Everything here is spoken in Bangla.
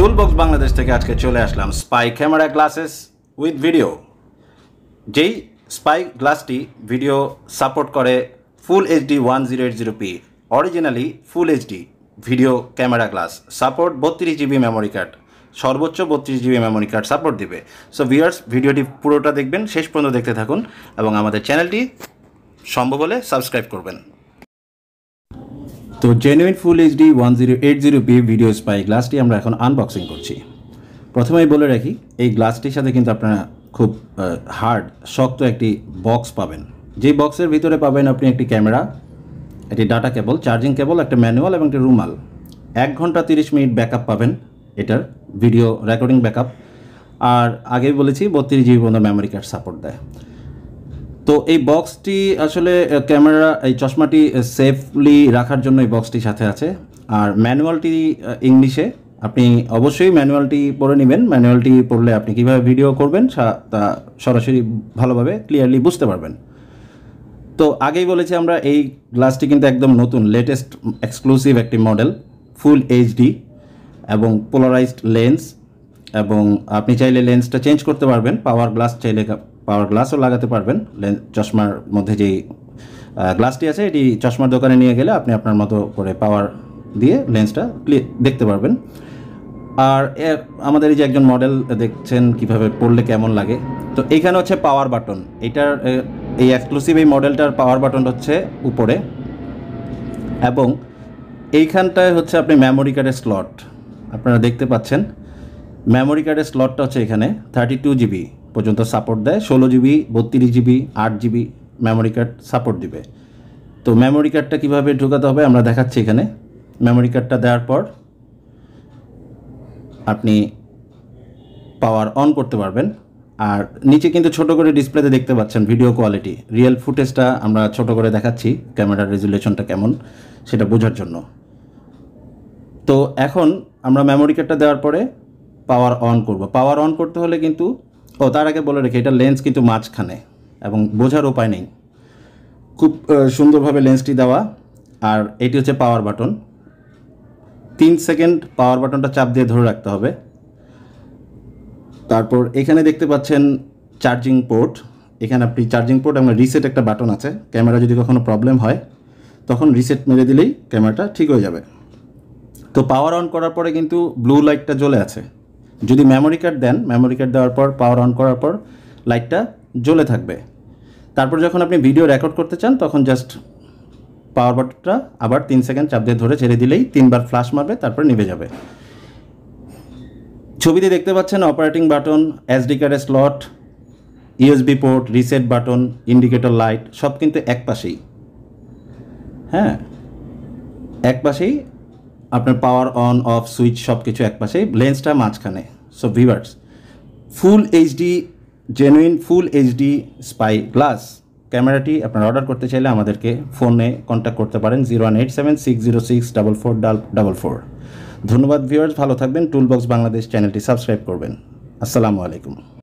জুল বক্স বাংলাদেশ থেকে আজকে চলে আসলাম spy camera glasses with video যেই স্পাই গ্লাসটি ভিডিও সাপোর্ট করে full HD one zero eight zero p originally full HD video camera glass support বত্রিশ জিবি মেমোরি কার্ড সর্বোচ্চ বত্রিশ জিবি মেমোরি কার্ড সাপোর্ট দিবে সো ভিউয়ার্স ভিডিওটি পুরোটা দেখবেন শেষ পর্যন্ত দেখতে থাকুন এবং আমাদের চ্যানেলটি সম্ভব হলে সাবস্ক্রাইব করবেন তো genuine full HD one zero eight zero p video spy গ্লাসটি আমরা এখন আনবক্সিং করছি প্রথমেই বলে রাখি এই গ্লাসটির সাথে কিন্তু আপনারা খুব হার্ড শক্ত একটি বক্স পাবেন যেই বক্সের ভিতরে পাবেন আপনি একটি ক্যামেরা একটি ডাটা কেবল চার্জিং কেবল একটা ম্যানুয়াল এবং একটি রুমাল এক ঘন্টা তিরিশ মিনিট ব্যাকআপ পাবেন এটার ভিডিও রেকর্ডিং ব্যাকআপ আর আগেই বলেছি বত্রিশ জিবি পর্যন্ত মেমোরি কার্ড সাপোর্ট দেয় তো এই বক্সটি আসলে ক্যামেরা এই চশমাটি সেফলি রাখার জন্য এই বক্সটি সাথে আছে আর ম্যানুয়ালটি ইংলিশে আপনি অবশ্যই ম্যানুয়ালটি পড়ে নেবেন ম্যানুয়ালটি পড়লে আপনি কীভাবে ভিডিও করবেন তা সরাসরি ভালোভাবে ক্লিয়ারলি বুঝতে পারবেন তো আগেই বলেছি আমরা এই গ্লাসটি কিন্তু একদম নতুন লেটেস্ট এক্সক্লুসিভ একটি মডেল ফুল এইচডি এবং পোলারাইজড লেন্স এবং আপনি চাইলে লেন্সটা চেঞ্জ করতে পারবেন পাওয়ার গ্লাস চাইলে পাওয়ার গ্লাসও লাগাতে পারবেন চশমার মধ্যে যেই গ্লাসটি আছে এটি চশমার দোকানে নিয়ে গেলে আপনি আপনার মতো করে পাওয়ার দিয়ে লেন্সটা দেখতে পারবেন আর আমাদের এই যে একজন মডেল দেখছেন কিভাবে পড়লে কেমন লাগে তো এইখানে হচ্ছে পাওয়ার বাটন এটার এই এক্সক্লুসিভ এই মডেলটার পাওয়ার বাটন হচ্ছে উপরে এবং এইখানটায় হচ্ছে আপনি মেমোরি কার্ডের স্লট আপনারা দেখতে পাচ্ছেন মেমোরি কার্ডের স্লটটা হচ্ছে এখানে থার্টি টু জিবি পর্যন্ত সাপোর্ট দেয় ষোলো জিবি বত্রিশ জিবি আট জিবি মেমোরি কার্ড সাপোর্ট দিবে তো মেমোরি কার্ডটা কীভাবে ঢোকাতে হবে আমরা দেখাচ্ছি এখানে মেমোরি কার্ডটা দেওয়ার পর আপনি পাওয়ার অন করতে পারবেন আর নিচে কিন্তু ছোট করে ডিসপ্লেতে দেখতে পাচ্ছেন ভিডিও কোয়ালিটি রিয়েল ফুটেজটা আমরা ছোট করে দেখাচ্ছি ক্যামেরার রেজুলেশনটা কেমন সেটা বোঝার জন্য তো এখন আমরা মেমোরি কার্ডটা দেওয়ার পরে পাওয়ার অন করব পাওয়ার অন করতে হলে কিন্তু ও তার আগে বলে রেখে এটা লেন্স কিন্তু মাঝখানে এবং বোঝার উপায় নেই খুব সুন্দরভাবে লেন্সটি দেওয়া আর এটি হচ্ছে পাওয়ার বাটন তিন সেকেন্ড পাওয়ার বাটনটা চাপ দিয়ে ধরে রাখতে হবে তারপর এখানে দেখতে পাচ্ছেন চার্জিং পোর্ট এখানে আপনি চার্জিং পোর্ট এবং রিসেট একটা বাটন আছে ক্যামেরা যদি কখনো প্রবলেম হয় তখন রিসেট মেরে দিলেই ক্যামেরাটা ঠিক হয়ে যাবে তো পাওয়ার অন করার পরে কিন্তু ব্লু লাইটটা জ্বলে আছে যদি মেমোরি কার্ড দেন মেমোরি কার্ড দেওয়ার পর পাওয়ার অন করার পর লাইটটা জ্বলে থাকবে তারপর যখন আপনি ভিডিও রেকর্ড করতে চান তখন জাস্ট পাওয়ার বাটনটা আবার তিন সেকেন্ড চাপ দিয়ে ধরে ছেড়ে দিলেই তিনবার ফ্লাশ মারবে তারপর নিভে যাবে ছবিতে দেখতে পাচ্ছেন অপারেটিং বাটন এসডি কার্ডের slot USB port reset button indicator light সব কিন্তু এক পাশেই হ্যাঁ এক পাশেই আপনার পাওয়ার অন অফ সুইচ সব কিছু একপাশে লেন্সটা মাঝখানে so viewers full HD genuine full HD spy glass ক্যামেরাটি আপনার অর্ডার করতে চাইলে আমাদেরকে ফোনে কন্ট্যাক্ট করতে পারেন zero one eight seven six zero six double four double four ধন্যবাদ ভিউয়ার্স ভালো থাকবেন টুলবক্স বাংলাদেশ চ্যানেলটি সাবস্ক্রাইব করবেন আসসালামু আলাইকুম